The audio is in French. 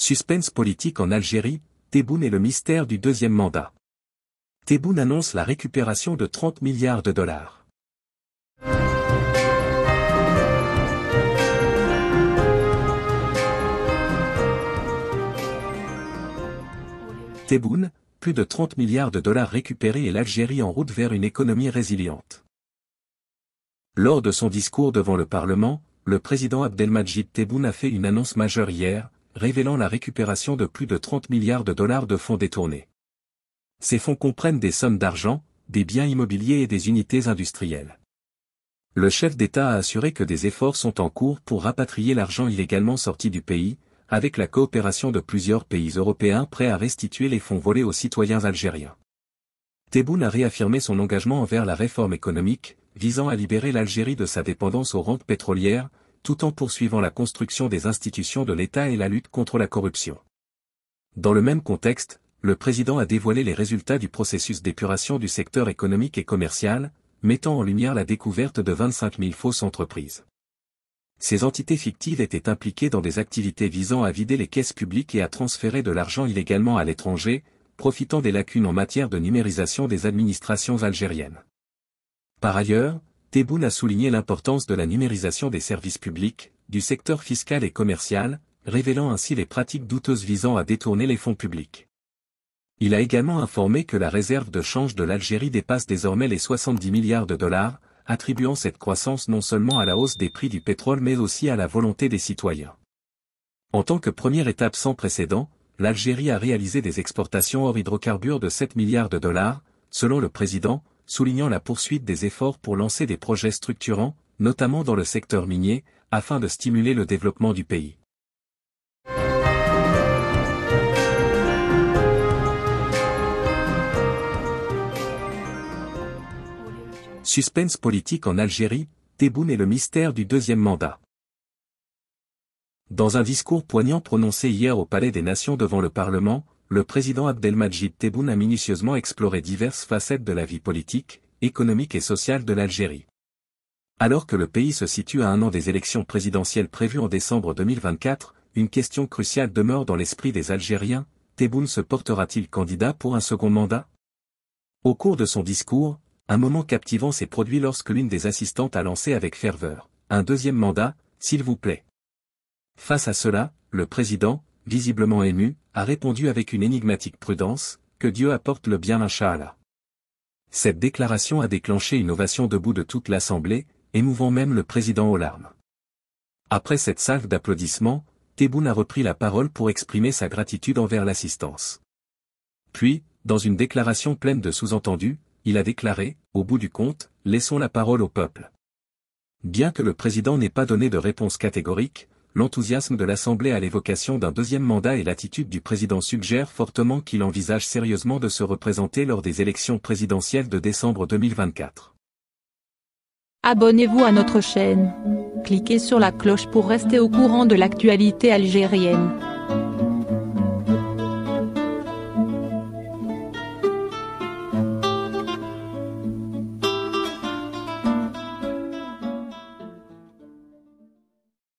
Suspense politique en Algérie, Tebboune et le mystère du deuxième mandat. Tebboune annonce la récupération de 30 milliards de dollars. Tebboune, plus de 30 milliards de dollars récupérés et l'Algérie en route vers une économie résiliente. Lors de son discours devant le Parlement, le président Abdelmajid Tebboune a fait une annonce majeure hier, révélant la récupération de plus de 30 milliards de dollars de fonds détournés. Ces fonds comprennent des sommes d'argent, des biens immobiliers et des unités industrielles. Le chef d'État a assuré que des efforts sont en cours pour rapatrier l'argent illégalement sorti du pays, avec la coopération de plusieurs pays européens prêts à restituer les fonds volés aux citoyens algériens. Tebboune a réaffirmé son engagement envers la réforme économique, visant à libérer l'Algérie de sa dépendance aux rentes pétrolières, tout en poursuivant la construction des institutions de l'État et la lutte contre la corruption. Dans le même contexte, le président a dévoilé les résultats du processus d'épuration du secteur économique et commercial, mettant en lumière la découverte de 25 000 fausses entreprises. Ces entités fictives étaient impliquées dans des activités visant à vider les caisses publiques et à transférer de l'argent illégalement à l'étranger, profitant des lacunes en matière de numérisation des administrations algériennes. Par ailleurs, Théboune a souligné l'importance de la numérisation des services publics, du secteur fiscal et commercial, révélant ainsi les pratiques douteuses visant à détourner les fonds publics. Il a également informé que la réserve de change de l'Algérie dépasse désormais les 70 milliards de dollars, attribuant cette croissance non seulement à la hausse des prix du pétrole mais aussi à la volonté des citoyens. En tant que première étape sans précédent, l'Algérie a réalisé des exportations hors hydrocarbures de 7 milliards de dollars, selon le président, soulignant la poursuite des efforts pour lancer des projets structurants, notamment dans le secteur minier, afin de stimuler le développement du pays. Suspense politique en Algérie, Tebboune et le mystère du deuxième mandat. Dans un discours poignant prononcé hier au Palais des Nations devant le Parlement, le président Abdelmadjid Tebboune a minutieusement exploré diverses facettes de la vie politique, économique et sociale de l'Algérie. Alors que le pays se situe à un an des élections présidentielles prévues en décembre 2024, une question cruciale demeure dans l'esprit des Algériens, Tebboune se portera-t-il candidat pour un second mandat Au cours de son discours, un moment captivant s'est produit lorsque l'une des assistantes a lancé avec ferveur, un deuxième mandat, s'il vous plaît. Face à cela, le président, visiblement ému, a répondu avec une énigmatique prudence, que Dieu apporte le bien Inch'Allah. Cette déclaration a déclenché une ovation debout de toute l'Assemblée, émouvant même le président aux larmes. Après cette salve d'applaudissements, Tebboune a repris la parole pour exprimer sa gratitude envers l'assistance. Puis, dans une déclaration pleine de sous-entendus, il a déclaré, au bout du compte, laissons la parole au peuple. Bien que le président n'ait pas donné de réponse catégorique, l'enthousiasme de l'Assemblée à l'évocation d'un deuxième mandat et l'attitude du président suggèrent fortement qu'il envisage sérieusement de se représenter lors des élections présidentielles de décembre 2024. Abonnez-vous à notre chaîne. Cliquez sur la cloche pour rester au courant de l'actualité algérienne.